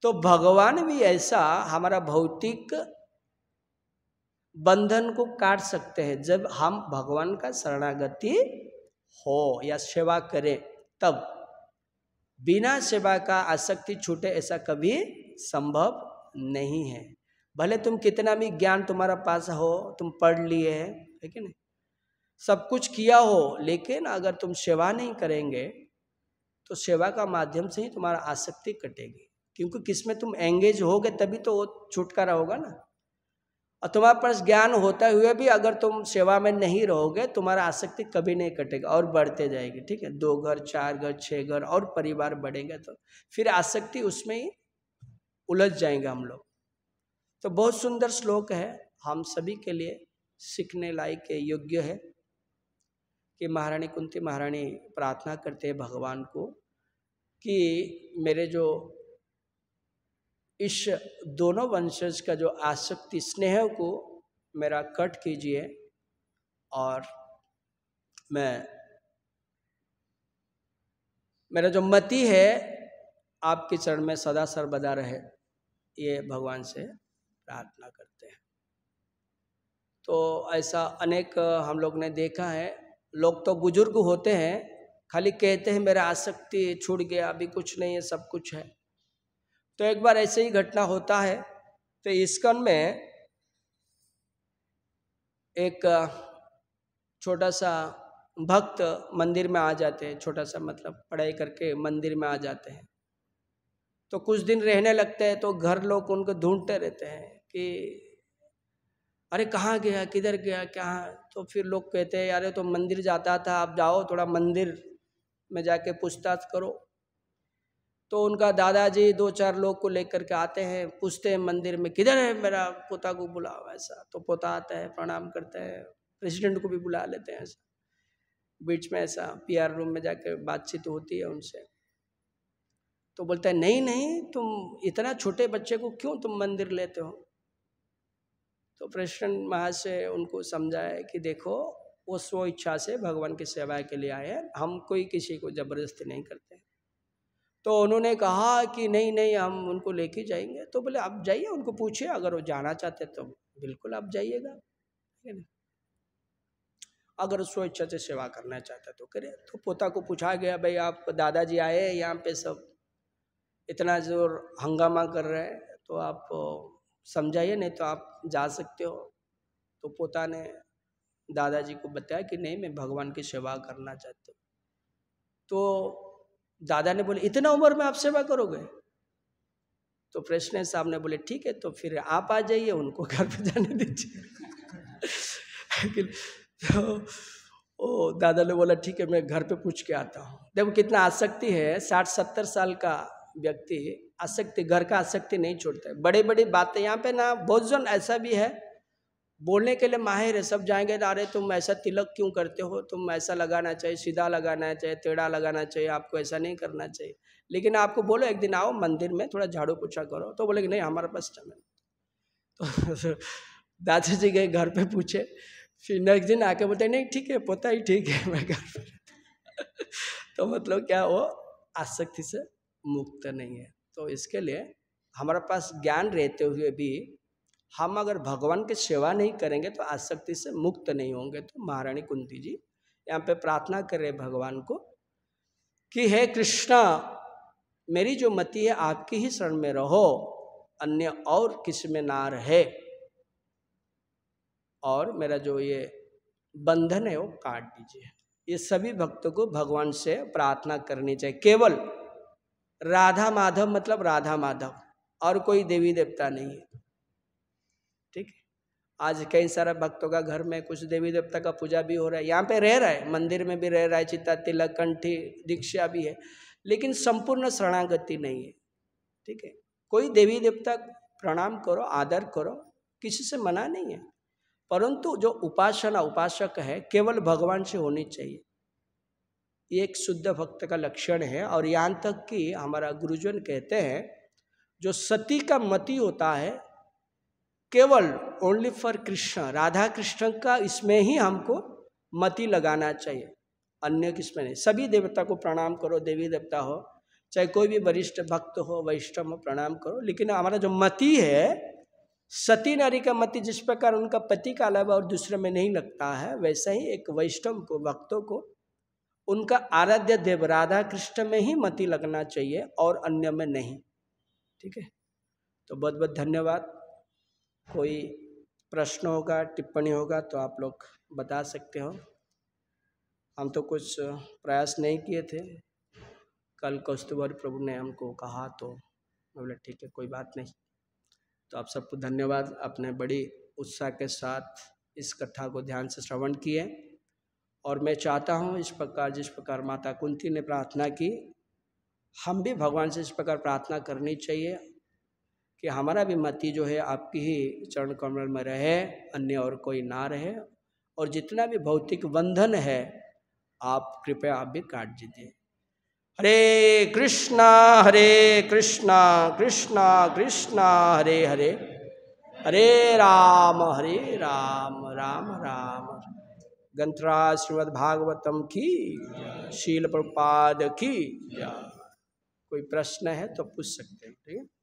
तो भगवान भी ऐसा हमारा भौतिक बंधन को काट सकते हैं जब हम भगवान का शरणागति हो या सेवा करें तब बिना सेवा का आसक्ति छूटे ऐसा कभी संभव नहीं है भले तुम कितना भी ज्ञान तुम्हारा पास हो तुम पढ़ लिए है ठीक है ना सब कुछ किया हो लेकिन अगर तुम सेवा नहीं करेंगे तो सेवा का माध्यम से ही तुम्हारा आसक्ति कटेगी क्योंकि किसमें तुम एंगेज होगे तभी तो वो छुटकारा होगा ना और तुम्हारे पास ज्ञान होते हुए भी अगर तुम सेवा में नहीं रहोगे तुम्हारा आसक्ति कभी नहीं कटेगा और बढ़ते जाएगी ठीक है दो घर चार घर छः घर और परिवार बढ़ेंगे तो फिर आसक्ति उसमें ही उलझ जाएंगे हम लोग तो बहुत सुंदर श्लोक है हम सभी के लिए सीखने लायक योग्य है कि महारानी कुंती महारानी प्रार्थना करते हैं भगवान को कि मेरे जो इस दोनों वंशज का जो आसक्ति स्नेह को मेरा कट कीजिए और मैं मेरा जो मति है आपके चरण में सदा सर्वदा रहे ये भगवान से प्रार्थना करते हैं तो ऐसा अनेक हम लोग ने देखा है लोग तो बुजुर्ग होते हैं खाली कहते हैं मेरा आसक्ति छूट गया अभी कुछ नहीं है सब कुछ है तो एक बार ऐसे ही घटना होता है तो इस्कन में एक छोटा सा भक्त मंदिर में आ जाते हैं छोटा सा मतलब पढ़ाई करके मंदिर में आ जाते हैं तो कुछ दिन रहने लगते हैं तो घर लोग उनको ढूंढते रहते हैं कि अरे कहाँ गया किधर गया क्या तो फिर लोग कहते हैं अरे तो मंदिर जाता था आप जाओ थोड़ा मंदिर में जाके पूछताछ करो तो उनका दादाजी दो चार लोग को लेकर के आते हैं पूछते हैं मंदिर में किधर है मेरा पोता को बुलाओ ऐसा तो पोता आता है प्रणाम करते हैं प्रेसिडेंट को भी बुला लेते हैं ऐसा बीच में ऐसा पीआर रूम में जाकर बातचीत होती है उनसे तो बोलता है नहीं नहीं तुम इतना छोटे बच्चे को क्यों तुम मंदिर लेते हो तो प्रेसिडेंट महाशय से उनको समझाए कि देखो वो स्व इच्छा से भगवान की सेवा के लिए आए हैं हम कोई किसी को ज़बरदस्ती नहीं करते हैं तो उन्होंने कहा कि नहीं नहीं हम उनको लेके जाएंगे तो बोले आप जाइए उनको पूछिए अगर वो जाना चाहते तो बिल्कुल आप जाइएगा अगर उसको इच्छा से सेवा करना चाहता तो करे तो पोता को पूछा गया भाई आप दादाजी आए यहाँ पे सब इतना जोर हंगामा कर रहे हैं तो आप समझाइए नहीं तो आप जा सकते हो तो पोता ने दादाजी को बताया कि नहीं मैं भगवान की सेवा करना चाहता हूँ तो दादा ने बोले इतना उम्र में आप सेवा करोगे तो प्रेसिडेंट साहब ने बोले ठीक है तो फिर आप आ जाइए उनको घर पे जाने दीजिए तो ओ दादा ने बोला ठीक है मैं घर पे पूछ के आता हूँ देखो कितना आसक्ति है साठ सत्तर साल का व्यक्ति आसक्ति घर का आसक्ति नहीं छोड़ता है बड़े बड़ी बातें यहाँ पे ना बहुत जन ऐसा भी है बोलने के लिए माहिर है सब जाएंगे अरे तुम ऐसा तिलक क्यों करते हो तुम ऐसा लगाना चाहिए सीधा लगाना चाहिए टेढ़ा लगाना चाहिए आपको ऐसा नहीं करना चाहिए लेकिन आपको बोलो एक दिन आओ मंदिर में थोड़ा झाड़ू पोछा करो तो बोले कि नहीं हमारे पास टाइम है तो जी गए घर पे पूछे फिर नेक्स्ट दिन आके बोलते नहीं ठीक है पोता ही ठीक है मैं घर पर तो मतलब क्या वो आसक्ति से मुक्त नहीं है तो इसके लिए हमारे पास ज्ञान रहते हुए भी हम अगर भगवान की सेवा नहीं करेंगे तो आसक्ति से मुक्त नहीं होंगे तो महारानी कुंती जी यहाँ पे प्रार्थना कर रहे भगवान को कि हे कृष्णा मेरी जो मति है आपकी ही शरण में रहो अन्य और किस में ना रहे और मेरा जो ये बंधन है वो काट दीजिए ये सभी भक्तों को भगवान से प्रार्थना करनी चाहिए केवल राधा माधव मतलब राधा माधव और कोई देवी देवता नहीं है आज कई सारा भक्तों का घर में कुछ देवी देवता का पूजा भी हो रहा है यहाँ पे रह रहा है मंदिर में भी रह रहा है चिता तिलक कंठी दीक्षा भी है लेकिन संपूर्ण शरणागति नहीं है ठीक है कोई देवी देवता प्रणाम करो आदर करो किसी से मना नहीं है परंतु जो उपासना उपासक है केवल भगवान से होनी चाहिए ये एक शुद्ध भक्त का लक्षण है और यहाँ तक कि हमारा गुरुजन कहते हैं जो सती का मति होता है केवल ओनली फॉर कृष्ण राधा कृष्ण का इसमें ही हमको मति लगाना चाहिए अन्य किसमें नहीं सभी देवता को प्रणाम करो देवी देवता हो चाहे कोई भी वरिष्ठ भक्त हो वैष्णव हो प्रणाम करो लेकिन हमारा जो मति है सती नारी का मति जिस प्रकार उनका पति का अलावा और दूसरे में नहीं लगता है वैसे ही एक वैष्णव को भक्तों को उनका आराध्य देव राधा कृष्ण में ही मति लगना चाहिए और अन्य में नहीं ठीक है तो बहुत बहुत धन्यवाद कोई प्रश्न होगा टिप्पणी होगा तो आप लोग बता सकते हो हम तो कुछ प्रयास नहीं किए थे कल कौस्तुभर प्रभु ने हमको कहा तो बोले ठीक है कोई बात नहीं तो आप सबको धन्यवाद अपने बड़ी उत्साह के साथ इस कथा को ध्यान से श्रवण किए और मैं चाहता हूँ इस प्रकार जिस प्रकार माता कुंती ने प्रार्थना की हम भी भगवान से इस प्रकार प्रार्थना करनी चाहिए कि हमारा भी मति जो है आपकी ही चरण कमल में रहे अन्य और कोई ना रहे और जितना भी भौतिक बंधन है आप कृपया आप भी काट दीजिए हरे कृष्णा हरे कृष्णा कृष्णा कृष्णा हरे हरे हरे राम हरे राम राम राम गंथरा श्रीमद भागवतम की शील प्रपाद की कोई प्रश्न है तो पूछ सकते हैं ठीक है